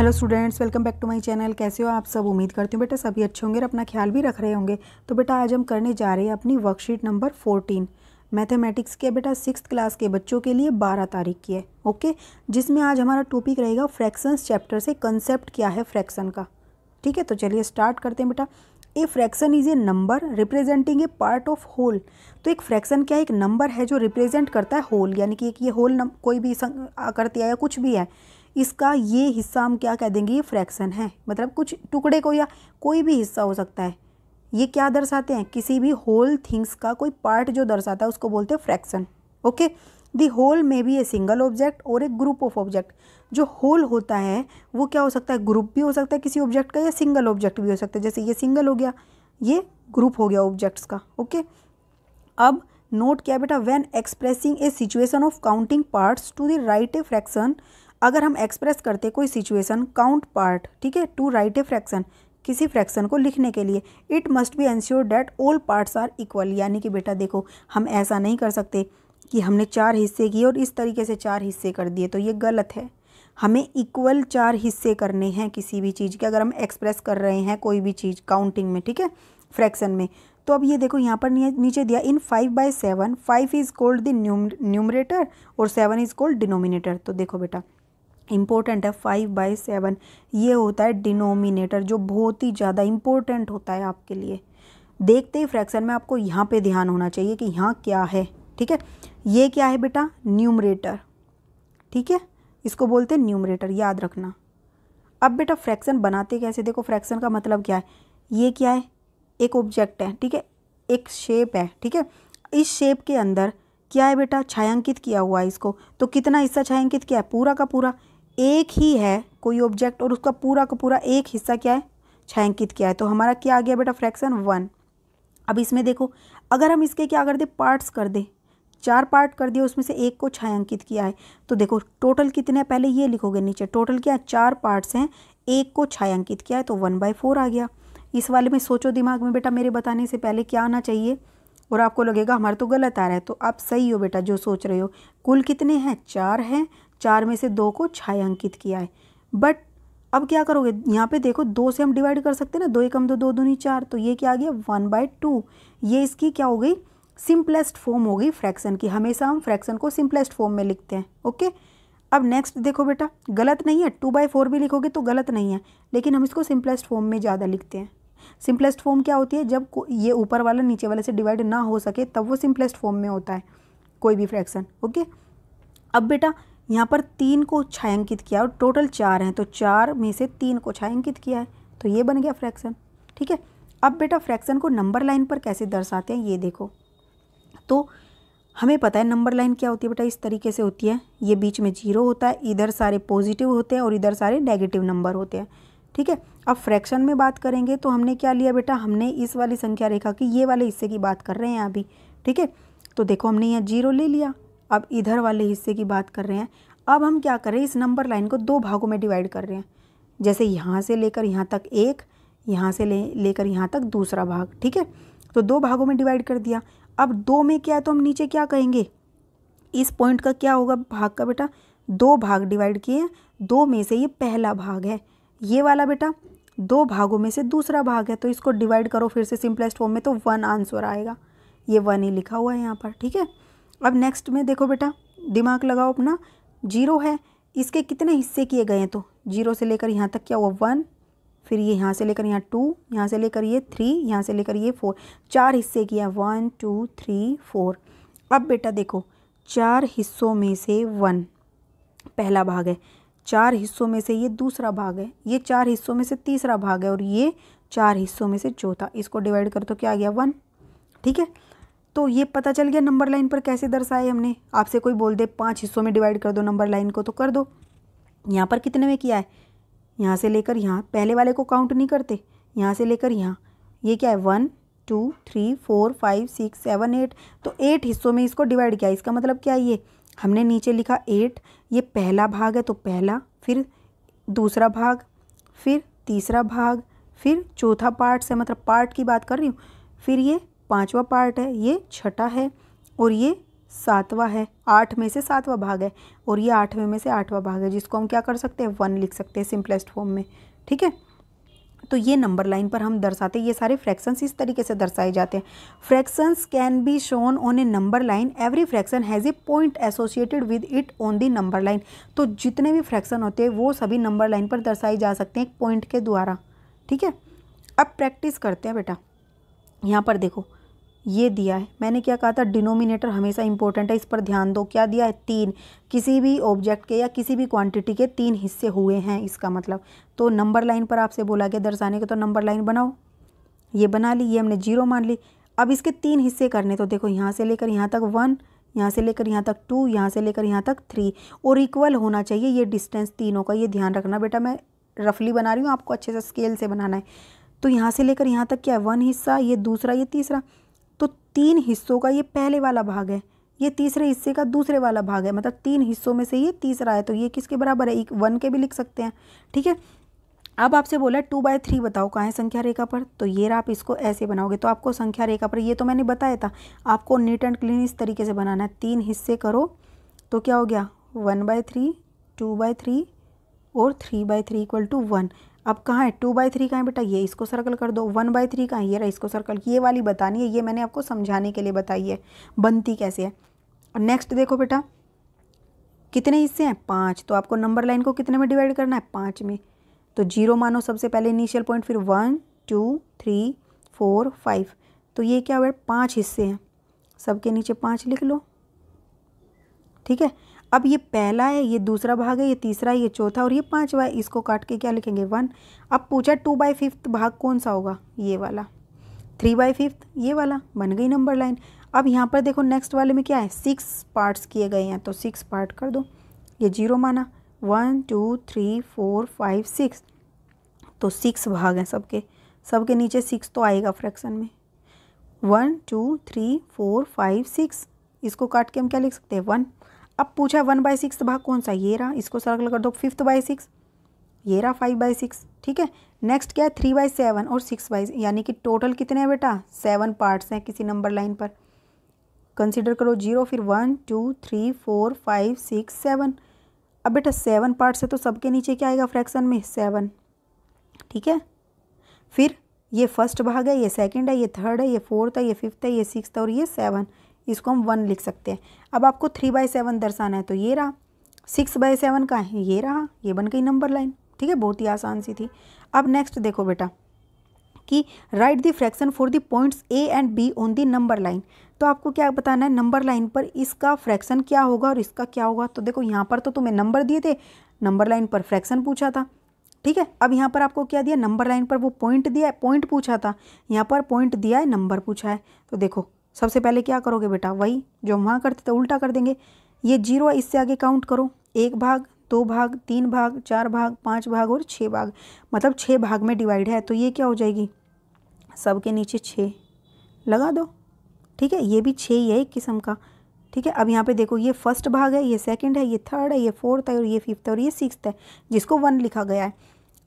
hello students welcome back to my channel कैसे हो आप सब उम्मीद करती हूँ बेटा सभी अच्छे होंगे और अपना ख्याल भी रख रहे होंगे तो बेटा आज हम करने जा रहे हैं अपनी वर्कशीट नंबर फोर्टीन मैथमेटिक्स के बेटा सिक्स क्लास के बच्चों के लिए बारह तारीख की है ओके जिसमें आज हमारा टॉपिक रहेगा फ्रैक्शन चैप्टर से कंसेप्ट क्या है फ्रैक्शन का ठीक है तो चलिए स्टार्ट करते हैं बेटा a fraction is a number representing a part of whole तो एक फ्रैक्शन क्या एक नंबर है जो रिप्रेजेंट करता है होल यानी कि एक ये होल कोई भी आकृति है या कुछ भी है इसका ये हिस्सा हम क्या कह देंगे ये फ्रैक्शन है मतलब कुछ टुकड़े को या कोई भी हिस्सा हो सकता है ये क्या दर्शाते हैं किसी भी होल थिंग्स का कोई पार्ट जो दर्शाता है उसको बोलते हैं फ्रैक्शन ओके दी होल में भी ए सिंगल ऑब्जेक्ट और एक ग्रुप ऑफ ऑब्जेक्ट जो होल होता है वो क्या हो सकता है ग्रुप भी हो सकता है किसी ऑब्जेक्ट का या सिंगल ऑब्जेक्ट भी हो सकता है जैसे ये सिंगल हो गया ये ग्रुप हो गया ऑब्जेक्ट्स का ओके अब नोट क्या बेटा when expressing a situation of counting parts to the write a fraction अगर हम एक्सप्रेस करते कोई सिचुएशन काउंट पार्ट ठीक है टू राइट ए फ्रैक्शन किसी फ्रैक्शन को लिखने के लिए it must be ensure that all parts are equal यानी कि बेटा देखो हम ऐसा नहीं कर सकते कि हमने चार हिस्से किए और इस तरीके से चार हिस्से कर दिए तो ये गलत है हमें इक्वल चार हिस्से करने हैं किसी भी चीज़ के अगर हम एक्सप्रेस कर रहे हैं कोई भी चीज़ काउंटिंग में ठीक है फ्रैक्शन में तो अब ये देखो यहाँ पर नीचे दिया in five by seven five is called the numerator और सेवन इज़ कोल्ड डिनोमिनेटर तो देखो बेटा इम्पोर्टेंट है फाइव बाई सेवन ये होता है डिनोमिनेटर जो बहुत ही ज़्यादा इम्पोर्टेंट होता है आपके लिए देखते ही फ्रैक्शन में आपको यहाँ पे ध्यान होना चाहिए कि यहाँ क्या है ठीक है ये क्या है बेटा न्यूमरेटर ठीक है इसको बोलते हैं न्यूमरेटर याद रखना अब बेटा फ्रैक्शन बनाते कैसे देखो फ्रैक्शन का मतलब क्या है ये क्या है एक ऑब्जेक्ट है ठीक है एक शेप है ठीक है इस शेप के अंदर क्या है बेटा छायांकित किया हुआ है इसको तो कितना हिस्सा छायांकित किया है पूरा का पूरा एक ही है कोई ऑब्जेक्ट और उसका पूरा का पूरा एक हिस्सा क्या है छायांकित किया है तो हमारा क्या आ गया बेटा फ्रैक्शन वन अब इसमें देखो अगर हम इसके क्या कर दें पार्ट्स कर दें चार पार्ट कर दिए उसमें से एक को छायांकित किया है तो देखो टोटल कितने पहले ये लिखोगे नीचे टोटल क्या है चार पार्ट्स हैं एक को छायांकित किया है तो वन बाई फोर आ गया इस वाले में सोचो दिमाग में बेटा मेरे बताने से पहले क्या आना चाहिए और आपको लगेगा हमारा तो गलत आ रहा है तो आप सही हो बेटा जो सोच रहे हो कुल कितने हैं चार हैं चार में से दो को छायांकित किया है बट अब क्या करोगे यहाँ पे देखो दो से हम डिवाइड कर सकते हैं ना दो एकम दो दो दूनी चार तो ये क्या आ गया वन बाय टू ये इसकी क्या हो गई सिंपलेस्ट फॉर्म हो गई फ्रैक्शन की हमेशा हम फ्रैक्शन को सिंपलेस्ट फॉर्म में लिखते हैं ओके अब नेक्स्ट देखो बेटा गलत नहीं है टू बाई फोर भी लिखोगे तो गलत नहीं है लेकिन हम इसको सिंपलेस्ट फॉर्म में ज़्यादा लिखते हैं सिंपलेस्ट फॉर्म क्या होती है जब ये ऊपर वाला नीचे वाले से डिवाइड ना हो सके तब वो सिंपलेस्ट फॉर्म में होता है कोई भी फ्रैक्शन ओके अब बेटा यहाँ पर तीन को छायांकित किया और टोटल चार हैं तो चार में से तीन को छायांकित किया है तो ये बन गया फ्रैक्शन ठीक है अब बेटा फ्रैक्शन को नंबर लाइन पर कैसे दर्शाते हैं ये देखो तो हमें पता है नंबर लाइन क्या होती है बेटा इस तरीके से होती है ये बीच में जीरो होता है इधर सारे पॉजिटिव होते हैं और इधर सारे नेगेटिव नंबर होते हैं ठीक है अब फ्रैक्शन में बात करेंगे तो हमने क्या लिया बेटा हमने इस वाली संख्या रेखा की ये वाले हिस्से की बात कर रहे हैं अभी ठीक है तो देखो हमने यहाँ जीरो ले लिया अब इधर वाले हिस्से की बात कर रहे हैं अब हम क्या कर रहे हैं इस नंबर लाइन को दो भागों में डिवाइड कर रहे हैं जैसे यहाँ से लेकर यहाँ तक एक यहाँ से ले लेकर यहाँ तक दूसरा भाग ठीक है तो दो भागों में डिवाइड कर दिया अब दो में क्या है तो हम नीचे क्या कहेंगे इस पॉइंट का क्या होगा भाग का बेटा दो भाग डिवाइड किए दो में से ये पहला भाग है ये वाला बेटा दो भागों में से दूसरा भाग है तो इसको डिवाइड करो फिर से सिंपलेस्ट फॉर्म में तो वन आंसर आएगा ये वन ही लिखा हुआ है यहाँ पर ठीक है अब नेक्स्ट में देखो बेटा दिमाग लगाओ अपना जीरो है इसके कितने हिस्से किए गए हैं तो जीरो से लेकर यहाँ तक क्या हुआ वन फिर ये यहाँ से लेकर यहाँ टू यहाँ से लेकर ये थ्री यहाँ से लेकर ये फोर चार हिस्से किया वन टू थ्री फोर अब बेटा देखो चार हिस्सों में से वन पहला भाग है चार हिस्सों में से ये दूसरा भाग है ये चार हिस्सों में से तीसरा भाग है और ये चार हिस्सों में से चौथा इसको डिवाइड कर तो क्या आ गया वन ठीक है तो ये पता चल गया नंबर लाइन पर कैसे दर्शाए हमने आपसे कोई बोल दे पाँच हिस्सों में डिवाइड कर दो नंबर लाइन को तो कर दो यहाँ पर कितने में किया है यहाँ से लेकर यहाँ पहले वाले को काउंट नहीं करते यहाँ से लेकर यहाँ ये क्या है one two three four five six seven eight तो एट हिस्सों में इसको डिवाइड किया इसका मतलब क्या है ये हमने नीचे लिखा एट ये पहला भाग है तो पहला फिर दूसरा भाग फिर तीसरा भाग फिर चौथा पार्ट से मतलब पार्ट की बात कर रही हूँ फिर ये पांचवा पार्ट है ये छठा है और ये सातवा है आठ में से सातवा भाग है और ये आठवें में से आठवां भाग है जिसको हम क्या कर सकते हैं वन लिख सकते हैं सिंपलेस्ट फॉर्म में ठीक है तो ये नंबर लाइन पर हम दर्शाते हैं ये सारे फ्रैक्शंस इस तरीके से दर्शाए जाते हैं fractions can be shown on a number line every fraction has a point associated with it on the number line तो जितने भी फ्रैक्शन होते हैं वो सभी नंबर लाइन पर दर्शाए जा सकते हैं एक पॉइंट के द्वारा ठीक है अब प्रैक्टिस करते हैं बेटा यहाँ पर देखो ये दिया है मैंने क्या कहा था डिनोमिनेटर हमेशा इंपॉर्टेंट है इस पर ध्यान दो क्या दिया है तीन किसी भी ऑब्जेक्ट के या किसी भी क्वांटिटी के तीन हिस्से हुए हैं इसका मतलब तो नंबर लाइन पर आपसे बोला गया दर्शाने के तो नंबर लाइन बनाओ ये बना ली ये हमने जीरो मान ली अब इसके तीन हिस्से करने तो देखो यहाँ से लेकर यहाँ तक वन यहाँ से लेकर यहाँ तक टू यहाँ से लेकर यहाँ तक थ्री और इक्वल होना चाहिए ये डिस्टेंस तीनों का ये ध्यान रखना बेटा मैं रफली बना रही हूँ आपको अच्छे से स्केल से बनाना है तो यहाँ से लेकर यहाँ तक क्या है वन हिस्सा ये दूसरा ये तीसरा तीन हिस्सों का ये पहले वाला भाग है ये तीसरे हिस्से का दूसरे वाला भाग है मतलब तीन हिस्सों में से ये तीसरा है तो ये किसके बराबर है एक वन के भी लिख सकते हैं ठीक है अब आपसे बोला टू बाय थ्री बताओ कहाँ है संख्या रेखा पर तो ये आप इसको ऐसे बनाओगे तो आपको संख्या रेखा पर ये तो मैंने बताया था आपको नीट एंड क्लीन इस तरीके से बनाना है तीन हिस्से करो तो क्या हो गया one by three two by three और three by three equal to one अब कहाँ है टू बाई थ्री कहाँ बेटा ये इसको सर्कल कर दो वन बाई थ्री कहाँ ये रहा इसको सर्कल ये वाली बतानी है ये मैंने आपको समझाने के लिए बताई है बनती कैसे है और नेक्स्ट देखो बेटा कितने हिस्से हैं पाँच तो आपको नंबर लाइन को कितने में डिवाइड करना है पाँच में तो जीरो मानो सबसे पहले इनिशियल पॉइंट फिर one two three four five तो ये क्या हुआ पाँच हिस्से हैं सबके नीचे पाँच लिख लो ठीक है अब ये पहला है ये दूसरा भाग है ये तीसरा है ये चौथा और ये पांचवा है इसको काट के क्या लिखेंगे वन अब पूछा टू बाई फिफ्थ भाग कौन सा होगा ये वाला थ्री बाई फिफ्थ ये वाला बन गई नंबर लाइन अब यहाँ पर देखो नेक्स्ट वाले में क्या है सिक्स पार्ट्स किए गए हैं तो सिक्स पार्ट कर दो ये जीरो माना one two three four five six तो सिक्स भाग हैं सबके सबके नीचे सिक्स तो आएगा फ्रैक्शन में one two three four five six इसको काट के हम क्या लिख सकते हैं वन अब पूछा वन बाई सिक्स भाग कौन सा ये रहा इसको सर्कल कर दो फिफ्थ बाई सिक्स ये रहा फाइव बाई सिक्स ठीक है नेक्स्ट क्या है थ्री बाई सेवन और सिक्स बाई यानी कि टोटल कितने हैं बेटा सेवन पार्ट्स हैं किसी नंबर लाइन पर कंसिडर करो जीरो फिर one two three four five six seven अब बेटा सेवन पार्ट्स है तो सबके नीचे क्या आएगा फ्रैक्शन में सेवन ठीक है फिर ये फर्स्ट भाग है ये सेकंड है ये थर्ड है ये फोर्थ है ये फिफ्थ है ये सिक्स और ये सेवन इसको हम वन लिख सकते हैं अब आपको थ्री बाई सेवन दर्शाना है तो ये रहा सिक्स बाई सेवन का है ये रहा ये बन गई नंबर लाइन ठीक है बहुत ही आसान सी थी अब नेक्स्ट देखो बेटा कि write the fraction for the points A and B on the number line तो आपको क्या बताना है नंबर लाइन पर इसका फ्रैक्शन क्या होगा और इसका क्या होगा तो देखो यहाँ पर तो तुम्हें नंबर दिए थे नंबर लाइन पर फ्रैक्शन पूछा था ठीक है अब यहाँ पर आपको क्या दिया नंबर लाइन पर वो पॉइंट दिया है पॉइंट पूछा था यहाँ पर पॉइंट दिया है नंबर पूछा है तो देखो सबसे पहले क्या करोगे बेटा वही जो हम वहाँ करते थे उल्टा कर देंगे ये जीरो है इससे आगे काउंट करो एक भाग दो भाग तीन भाग चार भाग पाँच भाग और छः भाग मतलब छः भाग में डिवाइड है तो ये क्या हो जाएगी सब के नीचे छः लगा दो ठीक है ये भी छः ही है एक किस्म का ठीक है अब यहाँ पे देखो ये फर्स्ट भाग है ये सेकंड है ये थर्ड है ये फोर्थ है और ये फिफ्थ है और ये सिक्स्थ है जिसको वन लिखा गया है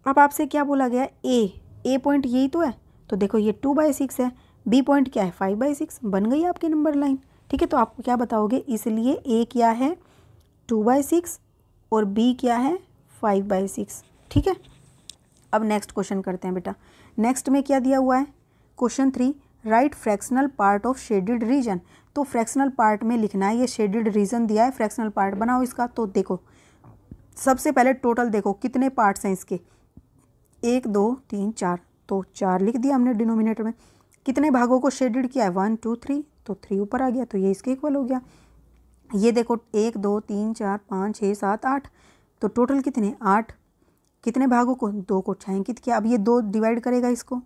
अब आपसे क्या बोला गया ए ए पॉइंट यही तो है तो देखो ये टू बाई सिक्स है बी पॉइंट क्या है फाइव बाई सिक्स बन गई आपकी नंबर लाइन ठीक है तो आपको क्या बताओगे इसलिए ए क्या है टू बाई सिक्स और बी क्या है फाइव बाई सिक्स ठीक है अब नेक्स्ट क्वेश्चन करते हैं बेटा नेक्स्ट में क्या दिया हुआ है question three write fractional part of shaded region तो फ्रैक्शनल पार्ट में लिखना है ये शेडिड रीजन दिया है फ्रैक्शनल पार्ट बनाओ इसका तो देखो सबसे पहले टोटल देखो कितने पार्ट्स हैं इसके एक दो तीन चार तो चार लिख दिया हमने डिनोमिनेटर में कितने भागों को शेडेड किया है वन टू थ्री तो थ्री ऊपर आ गया तो ये इसके इक्वल हो गया ये देखो एक दो तीन चार पाँच छः सात आठ तो टोटल कितने आठ कितने भागों को दो को छायांकित किया अब ये दो डिवाइड करेगा इसको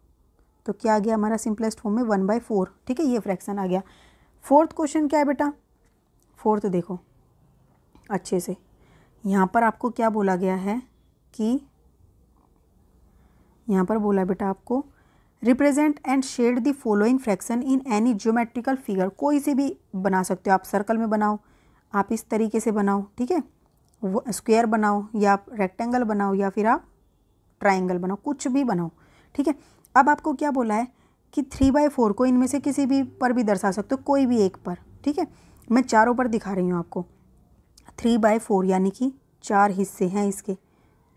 तो क्या आ गया हमारा सिंपलेस्ट फॉर्म में वन बाई फोर ठीक है ये फ्रैक्शन आ गया फोर्थ क्वेश्चन क्या है बेटा फोर्थ देखो अच्छे से यहाँ पर आपको क्या बोला गया है कि यहाँ पर बोला बेटा आपको represent and shade the following fraction in any geometrical figure कोई से भी बना सकते हो आप सर्कल में बनाओ आप इस तरीके से बनाओ ठीक है स्क्वायर बनाओ या आप रेक्टेंगल बनाओ या फिर आप ट्राइंगल बनाओ कुछ भी बनाओ ठीक है अब आपको क्या बोला है कि थ्री बाई फोर को इनमें से किसी भी पर भी दर्शा सकते हो कोई भी एक पर ठीक है मैं चारों पर दिखा रही हूँ आपको थ्री बाई फोर यानी कि चार हिस्से हैं इसके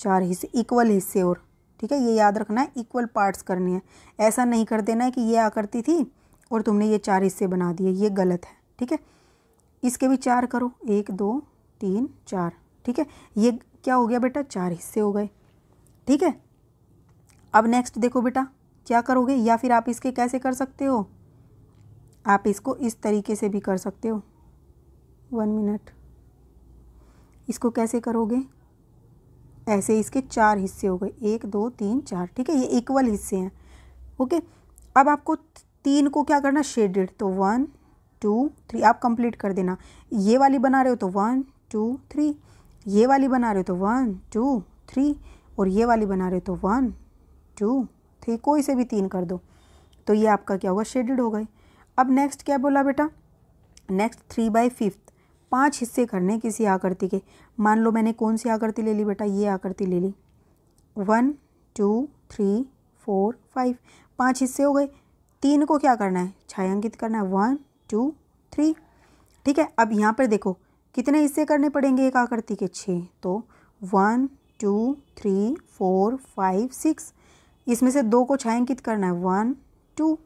चार हिस्से इक्वल हिस्से और ठीक है ये याद रखना है इक्वल पार्ट्स करनी है ऐसा नहीं कर देना है कि ये आकृति थी और तुमने ये चार हिस्से बना दिए ये गलत है ठीक है इसके भी चार करो एक दो तीन चार ठीक है ये क्या हो गया बेटा चार हिस्से हो गए ठीक है अब नेक्स्ट देखो बेटा क्या करोगे या फिर आप इसके कैसे कर सकते हो आप इसको इस तरीके से भी कर सकते हो वन मिनट इसको कैसे करोगे ऐसे इसके चार हिस्से हो गए एक दो तीन चार ठीक है ये इक्वल हिस्से हैं ओके अब आपको तीन को क्या करना शेडेड तो वन टू थ्री आप कंप्लीट कर देना ये वाली बना रहे हो तो वन टू थ्री ये वाली बना रहे हो तो वन टू थ्री और ये वाली बना रहे हो तो वन टू थ्री कोई से भी तीन कर दो तो ये आपका क्या होगा शेडेड हो गए अब नेक्स्ट क्या बोला बेटा नेक्स्ट थ्री बाई फिफ्थ पांच हिस्से करने किसी आकृति के मान लो मैंने कौन सी आकृति ले ली बेटा ये आकृति ले ली one two three four five पांच हिस्से हो गए तीन को क्या करना है छायांकित करना है वन टू थ्री ठीक है अब यहाँ पर देखो कितने हिस्से करने पड़ेंगे एक आकृति के छः तो one two three four five six इसमें से दो को छायांकित करना है वन टू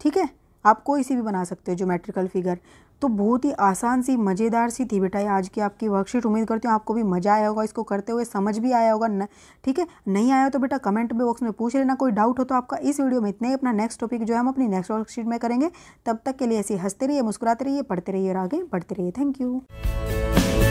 ठीक है आप कोई सी भी बना सकते हो मेट्रिकल फिगर तो बहुत ही आसान सी मज़ेदार सी थी बेटा ये आज की आपकी वर्कशीट उम्मीद करती हूँ आपको भी मज़ा आया होगा इसको करते हुए समझ भी आया होगा न ठीक है नहीं आया तो बेटा कमेंट बॉक्स में पूछ लेना कोई डाउट हो तो आपका इस वीडियो में इतने ही अपना नेक्स्ट टॉपिक जो है हम अपनी नेक्स्ट वर्कशीट में करेंगे तब तक के लिए ऐसे हंसते रहिए मुस्कुराते रहिए पढ़ते रहिए और आगे बढ़ते रहिए थैंक यू